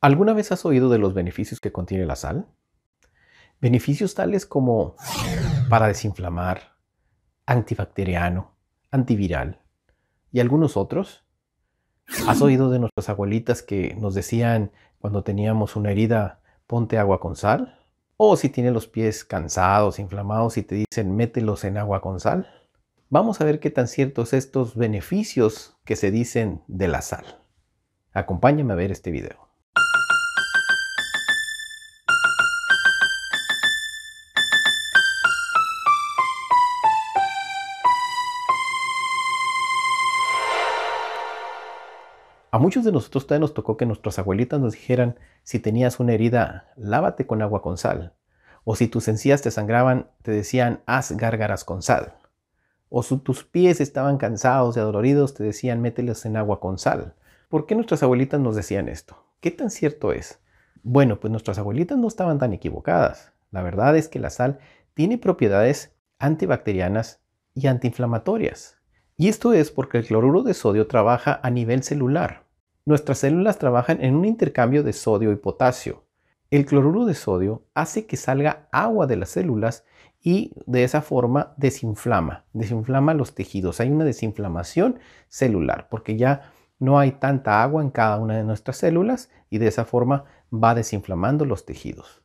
¿Alguna vez has oído de los beneficios que contiene la sal? Beneficios tales como para desinflamar, antibacteriano, antiviral y algunos otros. ¿Has oído de nuestras abuelitas que nos decían cuando teníamos una herida, ponte agua con sal? ¿O si tiene los pies cansados, inflamados y te dicen, mételos en agua con sal? Vamos a ver qué tan ciertos estos beneficios que se dicen de la sal. Acompáñame a ver este video. A muchos de nosotros todavía nos tocó que nuestras abuelitas nos dijeran, si tenías una herida, lávate con agua con sal. O si tus encías te sangraban, te decían, haz gárgaras con sal. O si tus pies estaban cansados y adoloridos, te decían, mételos en agua con sal. ¿Por qué nuestras abuelitas nos decían esto? ¿Qué tan cierto es? Bueno, pues nuestras abuelitas no estaban tan equivocadas. La verdad es que la sal tiene propiedades antibacterianas y antiinflamatorias. Y esto es porque el cloruro de sodio trabaja a nivel celular, nuestras células trabajan en un intercambio de sodio y potasio. El cloruro de sodio hace que salga agua de las células y de esa forma desinflama, desinflama los tejidos. Hay una desinflamación celular porque ya no hay tanta agua en cada una de nuestras células y de esa forma va desinflamando los tejidos.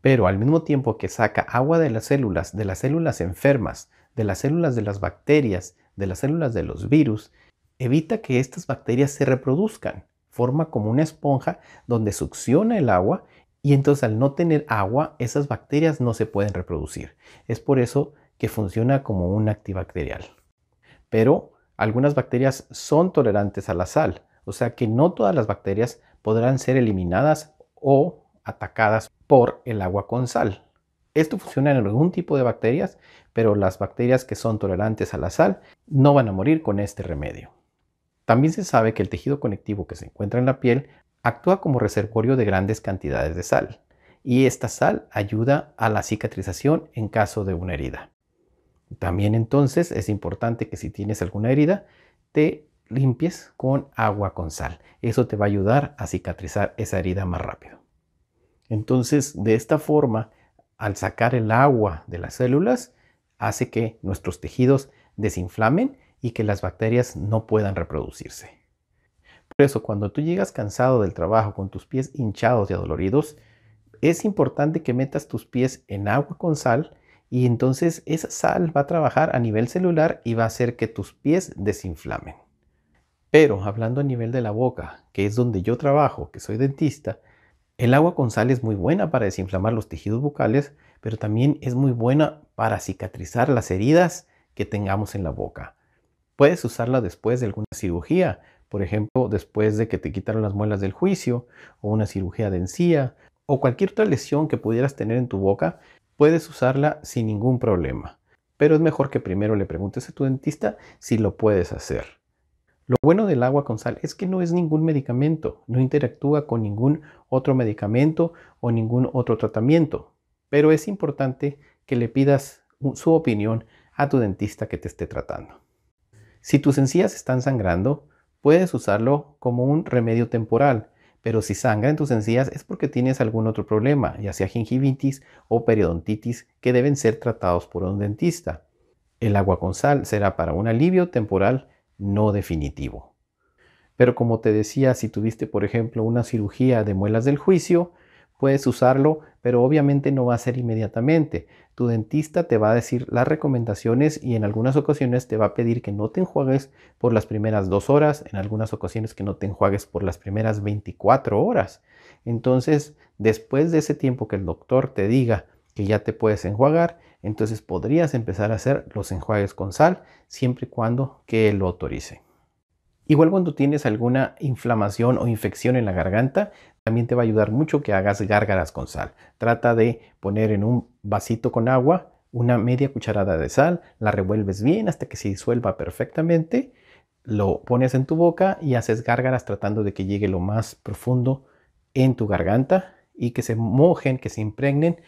Pero al mismo tiempo que saca agua de las células, de las células enfermas, de las células de las bacterias, de las células de los virus, evita que estas bacterias se reproduzcan. Forma como una esponja donde succiona el agua y entonces al no tener agua, esas bacterias no se pueden reproducir. Es por eso que funciona como un antibacterial. Pero algunas bacterias son tolerantes a la sal, o sea que no todas las bacterias podrán ser eliminadas o atacadas por el agua con sal. Esto funciona en algún tipo de bacterias, pero las bacterias que son tolerantes a la sal no van a morir con este remedio. También se sabe que el tejido conectivo que se encuentra en la piel actúa como reservorio de grandes cantidades de sal, y esta sal ayuda a la cicatrización en caso de una herida. También entonces es importante que si tienes alguna herida, te limpies con agua con sal. Eso te va a ayudar a cicatrizar esa herida más rápido. Entonces, de esta forma, al sacar el agua de las células, hace que nuestros tejidos desinflamen y que las bacterias no puedan reproducirse. Por eso, cuando tú llegas cansado del trabajo con tus pies hinchados y adoloridos, es importante que metas tus pies en agua con sal y entonces esa sal va a trabajar a nivel celular y va a hacer que tus pies desinflamen. Pero hablando a nivel de la boca, que es donde yo trabajo, que soy dentista, el agua con sal es muy buena para desinflamar los tejidos bucales, pero también es muy buena para cicatrizar las heridas que tengamos en la boca. Puedes usarla después de alguna cirugía, por ejemplo, después de que te quitaron las muelas del juicio o una cirugía de encía o cualquier otra lesión que pudieras tener en tu boca, puedes usarla sin ningún problema. Pero es mejor que primero le preguntes a tu dentista si lo puedes hacer. Lo bueno del agua con sal es que no es ningún medicamento, no interactúa con ningún otro medicamento o ningún otro tratamiento, pero es importante que le pidas su opinión a tu dentista que te esté tratando. Si tus encías están sangrando, puedes usarlo como un remedio temporal, pero si sangra en tus encías es porque tienes algún otro problema, ya sea gingivitis o periodontitis, que deben ser tratados por un dentista. El agua con sal será para un alivio temporal no definitivo. Pero como te decía, si tuviste por ejemplo una cirugía de muelas del juicio, puedes usarlo, pero obviamente no va a ser inmediatamente. Tu dentista te va a decir las recomendaciones y en algunas ocasiones te va a pedir que no te enjuagues por las primeras dos horas, en algunas ocasiones que no te enjuagues por las primeras 24 horas. Entonces, después de ese tiempo que el doctor te diga que ya te puedes enjuagar, entonces podrías empezar a hacer los enjuagues con sal siempre y cuando que lo autorice. Igual cuando tienes alguna inflamación o infección en la garganta, también te va a ayudar mucho que hagas gárgaras con sal. Trata de poner en un vasito con agua una media cucharada de sal, la revuelves bien hasta que se disuelva perfectamente, lo pones en tu boca y haces gárgaras tratando de que llegue lo más profundo en tu garganta y que se mojen, que se impregnen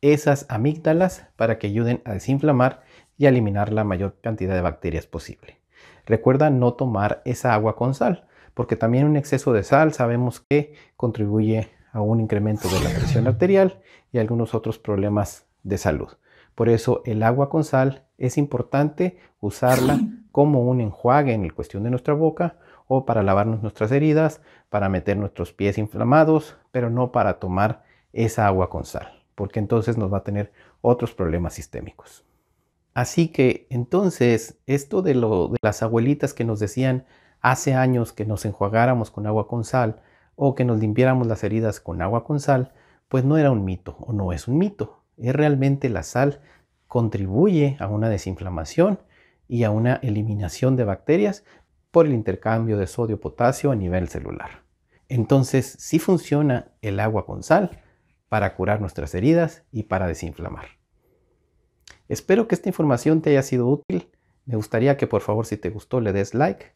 esas amígdalas para que ayuden a desinflamar y a eliminar la mayor cantidad de bacterias posible. Recuerda no tomar esa agua con sal porque también un exceso de sal sabemos que contribuye a un incremento de la presión arterial y algunos otros problemas de salud. Por eso el agua con sal es importante usarla como un enjuague en el cuestión de nuestra boca o para lavarnos nuestras heridas, para meter nuestros pies inflamados, pero no para tomar esa agua con sal, porque entonces nos va a tener otros problemas sistémicos. Así que entonces, esto de lo de las abuelitas que nos decían, hace años que nos enjuagáramos con agua con sal o que nos limpiáramos las heridas con agua con sal, pues no era un mito o no es un mito. Es realmente la sal contribuye a una desinflamación y a una eliminación de bacterias por el intercambio de sodio-potasio a nivel celular. Entonces, sí funciona el agua con sal para curar nuestras heridas y para desinflamar. Espero que esta información te haya sido útil. Me gustaría que por favor si te gustó le des like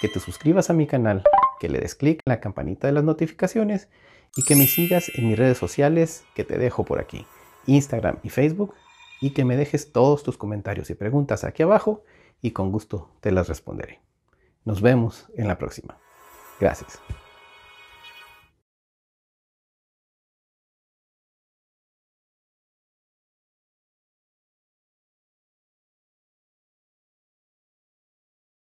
que te suscribas a mi canal, que le des clic en la campanita de las notificaciones y que me sigas en mis redes sociales que te dejo por aquí, Instagram y Facebook, y que me dejes todos tus comentarios y preguntas aquí abajo y con gusto te las responderé. Nos vemos en la próxima. Gracias.